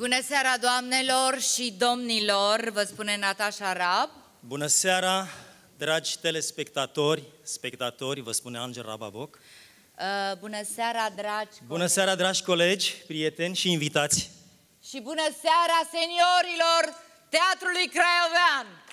Bună seara, doamnelor și domnilor, vă spune Natasha Rab. Bună seara, dragi telespectatori, spectatori, vă spune Angel Rababoc. Uh, bună seara, dragi colegi. Bună seara, dragi colegi, prieteni și invitați. Și bună seara, seniorilor Teatrului Craiovean.